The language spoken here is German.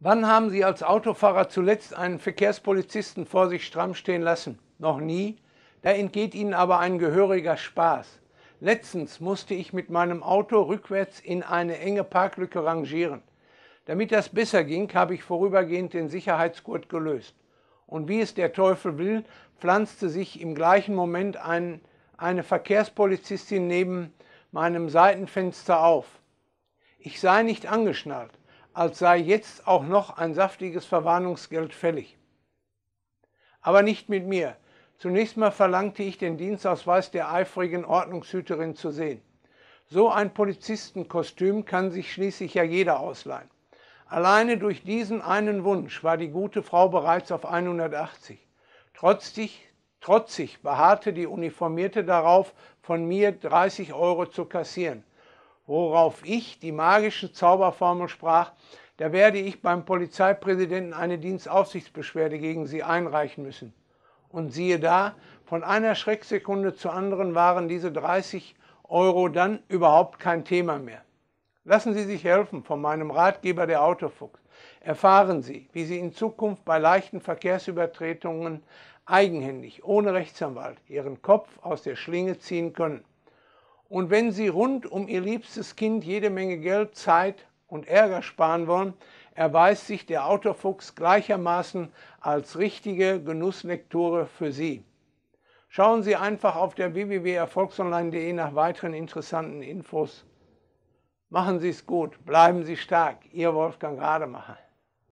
Wann haben Sie als Autofahrer zuletzt einen Verkehrspolizisten vor sich stramm stehen lassen? Noch nie? Da entgeht Ihnen aber ein gehöriger Spaß. Letztens musste ich mit meinem Auto rückwärts in eine enge Parklücke rangieren. Damit das besser ging, habe ich vorübergehend den Sicherheitsgurt gelöst. Und wie es der Teufel will, pflanzte sich im gleichen Moment ein, eine Verkehrspolizistin neben meinem Seitenfenster auf. Ich sei nicht angeschnallt, als sei jetzt auch noch ein saftiges Verwarnungsgeld fällig. Aber nicht mit mir. Zunächst mal verlangte ich den Dienstausweis der eifrigen Ordnungshüterin zu sehen. So ein Polizistenkostüm kann sich schließlich ja jeder ausleihen. Alleine durch diesen einen Wunsch war die gute Frau bereits auf 180. Trotzig, trotzig beharrte die Uniformierte darauf, von mir 30 Euro zu kassieren worauf ich die magische Zauberformel sprach, da werde ich beim Polizeipräsidenten eine Dienstaufsichtsbeschwerde gegen sie einreichen müssen. Und siehe da, von einer Schrecksekunde zur anderen waren diese 30 Euro dann überhaupt kein Thema mehr. Lassen Sie sich helfen von meinem Ratgeber der Autofuchs. Erfahren Sie, wie Sie in Zukunft bei leichten Verkehrsübertretungen eigenhändig, ohne Rechtsanwalt, Ihren Kopf aus der Schlinge ziehen können. Und wenn Sie rund um Ihr liebstes Kind jede Menge Geld, Zeit und Ärger sparen wollen, erweist sich der Autofuchs gleichermaßen als richtige Genusslektüre für Sie. Schauen Sie einfach auf der www.erfolgsonline.de nach weiteren interessanten Infos. Machen Sie es gut, bleiben Sie stark. Ihr Wolfgang Rademacher.